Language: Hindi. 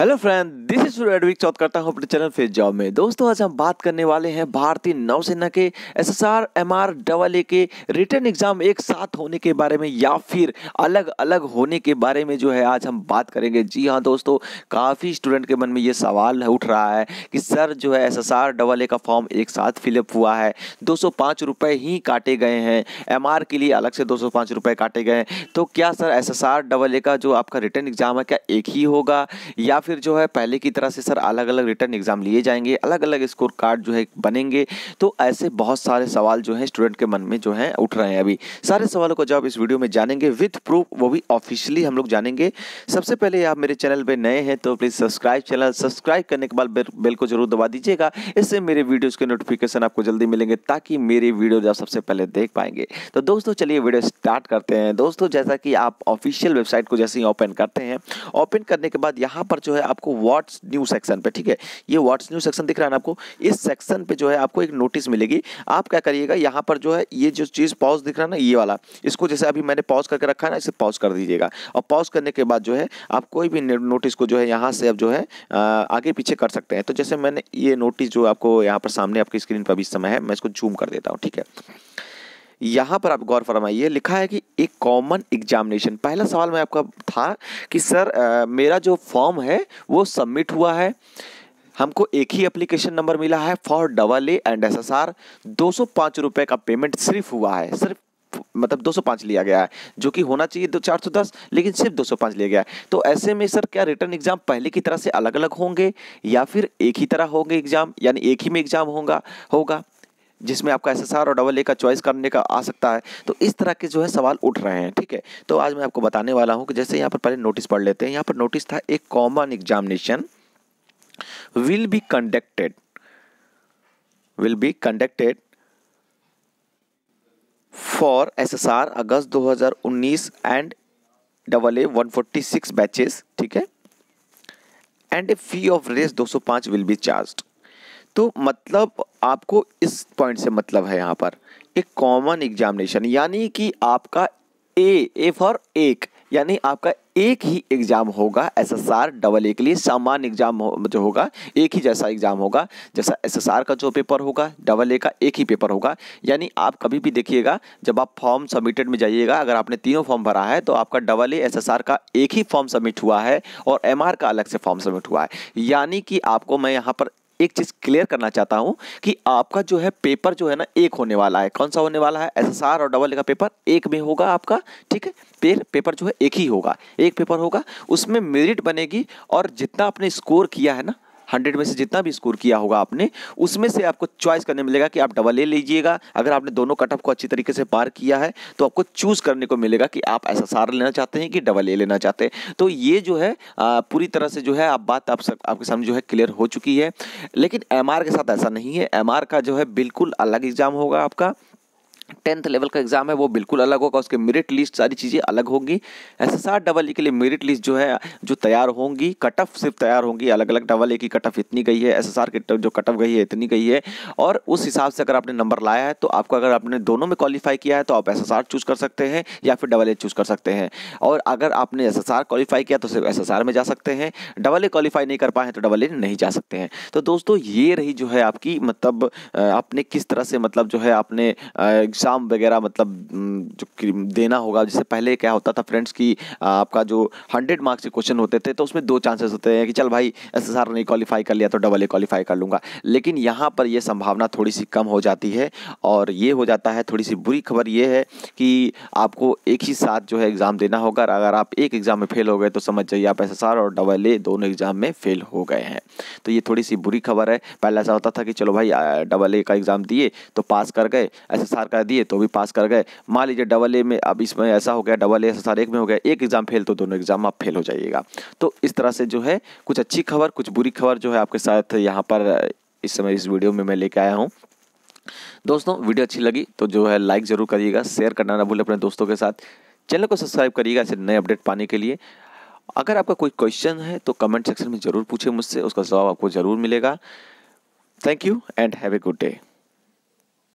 हेलो फ्रेंड दिस इज एडविक चौथ करता हूँ अपने चैनल फेस जॉब में दोस्तों आज हम बात करने वाले हैं भारतीय नौसेना के एसएसआर एमआर डबल ए के रिटर्न एग्जाम एक साथ होने के बारे में या फिर अलग अलग होने के बारे में जो है आज हम बात करेंगे जी हाँ दोस्तों काफ़ी स्टूडेंट के मन में ये सवाल उठ रहा है कि सर जो है एस एस डबल ए का फॉर्म एक साथ फिलअप हुआ है दो रुपये ही काटे गए हैं एम के लिए अलग से दो रुपये काटे गए हैं तो क्या sir S S double A का जो आपका रिटर्न एग्जाम है क्या एक ही होगा या फिर फिर जो है पहले की तरह से सर अलग अलग रिटर्न एग्ज़ाम लिए जाएंगे अलग अलग स्कोर कार्ड जो है बनेंगे तो ऐसे बहुत सारे सवाल जो है स्टूडेंट के मन में जो है उठ रहे हैं अभी सारे सवालों का जवाब इस वीडियो में जानेंगे विथ प्रूफ वो भी ऑफिशियली हम लोग जानेंगे सबसे पहले आप मेरे चैनल पर नए हैं तो प्लीज़ सब्सक्राइब चैनल सब्सक्राइब करने के बाद बेल को जरूर दबा दीजिएगा इससे मेरे वीडियोज़ के नोटिफिकेशन आपको जल्दी मिलेंगे ताकि मेरे वीडियो आप सबसे पहले देख पाएंगे तो दोस्तों चलिए वीडियो स्टार्ट करते हैं दोस्तों जैसा कि आप ऑफिशियल वेबसाइट को जैसे ही ओपन करते हैं ओपन करने के बाद यहाँ पर जो है है आपको व्हाट्स न्यू सेक्शन पे ठीक है ये व्हाट्स न्यू सेक्शन दिख रहा है ना आपको इस सेक्शन पे जो है आपको एक नोटिस मिलेगी आप क्या करिएगा यहाँ पर जो है ये जो चीज़ पॉज दिख रहा है ना ये वाला इसको जैसे अभी मैंने पॉज करके रखा है ना इसे पॉज कर दीजिएगा और पॉज करने के बाद जो है आप कोई भी नोटिस को जो है यहाँ से अब जो है आगे पीछे कर सकते हैं तो जैसे मैंने ये नोटिस जो आपको यहाँ पर सामने आपकी स्क्रीन पर अभी समय है मैं इसको जूम कर देता हूँ ठीक है यहाँ पर आप गौर फरमाइए लिखा है कि एक कॉमन एग्जामिनेशन पहला सवाल मैं आपका था कि सर आ, मेरा जो फॉर्म है वो सबमिट हुआ है हमको एक ही एप्लीकेशन नंबर मिला है for double A and S S R दो सौ पाँच रुपये का पेमेंट सिर्फ हुआ है सिर्फ मतलब 205 लिया गया है जो कि होना चाहिए दो चार सौ दस लेकिन सिर्फ 205 लिया गया है तो ऐसे में सर क्या रिटर्न एग्जाम पहले की तरह से अलग अलग होंगे या फिर एक ही तरह होंगे एग्जाम यानी एक ही में एग्जाम होगा होगा जिसमें आपका एस और डबल ए का चॉइस करने का आ सकता है तो इस तरह के जो है सवाल उठ रहे हैं ठीक है तो आज मैं आपको बताने वाला हूँ कि जैसे यहाँ पर पहले नोटिस पढ़ लेते हैं यहाँ पर नोटिस था एक common examination conducted will be conducted for S S R अगस्त 2019 एंड डबल ए 146 बैचेस ठीक है एंड ए फी ऑफ रेस 205 विल बी चार्ज तो मतलब आपको इस पॉइंट से मतलब है यहाँ पर एक कॉमन एग्जामिनेशन यानी कि आपका ए ए फॉर एक यानी आपका एक ही एग्ज़ाम होगा S S R double A के लिए सामान्य एग्ज़ाम जो होगा एक ही जैसा एग्ज़ाम होगा जैसा एस एस आर का जो पेपर होगा डबल ए का एक ही पेपर होगा यानी आप कभी भी देखिएगा जब आप फॉर्म सबमिटेड में जाइएगा अगर आपने तीनों फॉर्म भरा है तो आपका double A S S R का एक ही फॉर्म सबमिट हुआ है और एम आर का अलग से फॉर्म सबमिट हुआ है यानी कि आपको मैं यहाँ पर एक चीज़ क्लियर करना चाहता हूं कि आपका जो है पेपर जो है ना एक होने वाला है कौन सा होने वाला है एस और डबल का पेपर एक में होगा आपका ठीक है पेर पेपर जो है एक ही होगा एक पेपर होगा उसमें मेरिट बनेगी और जितना आपने स्कोर किया है ना हंड्रेड में से जितना भी स्कोर किया होगा आपने उसमें से आपको चॉइस करने मिलेगा कि आप डबल ए लीजिएगा अगर आपने दोनों कटअप को अच्छी तरीके से पार किया है तो आपको चूज़ करने को मिलेगा कि आप एस लेना चाहते हैं कि डबल ए लेना चाहते हैं तो ये जो है पूरी तरह से जो है आप बात आप सब आपके सामने जो है क्लियर हो चुकी है लेकिन एम के साथ ऐसा नहीं है एम का जो है बिल्कुल अलग एग्ज़ाम होगा आपका टेंथ लेवल का एग्जाम है वो बिल्कुल अलग होगा उसके मेरिट लिस्ट सारी चीज़ें अलग होंगी S S R double E के लिए मेरिट लिस्ट जो है जो तैयार होंगी कट ऑफ सिर्फ तैयार होंगी अलग अलग डबल ए की कट ऑफ इतनी गई है एस एस आर की जो कट ऑफ गई है इतनी गई है और उस हिसाब से अगर आपने नंबर लाया है तो आपको अगर आपने दोनों में क्वालिफाई किया है तो आप एस एस आर चूज़ कर सकते हैं या फिर डबल ए चूज़ कर सकते हैं और अगर आपने एस एस आर क्वालिफाई किया तो सिर्फ एस एस आर में जा सकते हैं डबल ए क्वालिफाई नहीं कर पाए हैं तो डबल ए e नहीं जा सकते हैं तो दोस्तों ये रही जो है आपकी मतलब आपने किस तरह से मतलब जो है आपने एग्ज़ाम वगैरह मतलब जो देना होगा जिससे पहले क्या होता था फ्रेंड्स कि आपका जो हंड्रेड मार्क्स के क्वेश्चन होते थे तो उसमें दो चांसेस होते हैं कि चल भाई एस नहीं क्वालिफाई कर लिया तो डबल ए क्वालिफाई कर लूँगा लेकिन यहाँ पर यह संभावना थोड़ी सी कम हो जाती है और ये हो जाता है थोड़ी सी बुरी खबर ये है कि आपको एक ही साथ जो है एग्ज़ाम देना होगा अगर आप एक एग्ज़ाम में फेल हो गए तो समझ जाइए आप एस और डबल ए दोनों एग्ज़ाम में फेल हो गए हैं तो ये थोड़ी सी बुरी खबर है पहले ऐसा होता था कि चलो भाई डबल ए का एग्ज़ाम दिए तो पास कर गए एस का दिए तो भी पास कर गए मान लीजिए डबल ए में अब इसमें ऐसा हो गया डबल ए सारे एक में हो गया एक एग्ज़ाम फेल तो दोनों एग्ज़ाम आप फेल हो जाइएगा तो इस तरह से जो है कुछ अच्छी खबर कुछ बुरी खबर जो है आपके साथ यहाँ पर इस समय इस वीडियो में मैं लेके आया हूँ दोस्तों वीडियो अच्छी लगी तो जो है लाइक ज़रूर करिएगा शेयर करना ना भूलें अपने दोस्तों के साथ चैनल को सब्सक्राइब करिएगा ऐसे नए अपडेट पाने के लिए अगर आपका कोई क्वेश्चन है तो कमेंट सेक्शन में ज़रूर पूछे मुझसे उसका जवाब आपको ज़रूर मिलेगा thank you and have a good day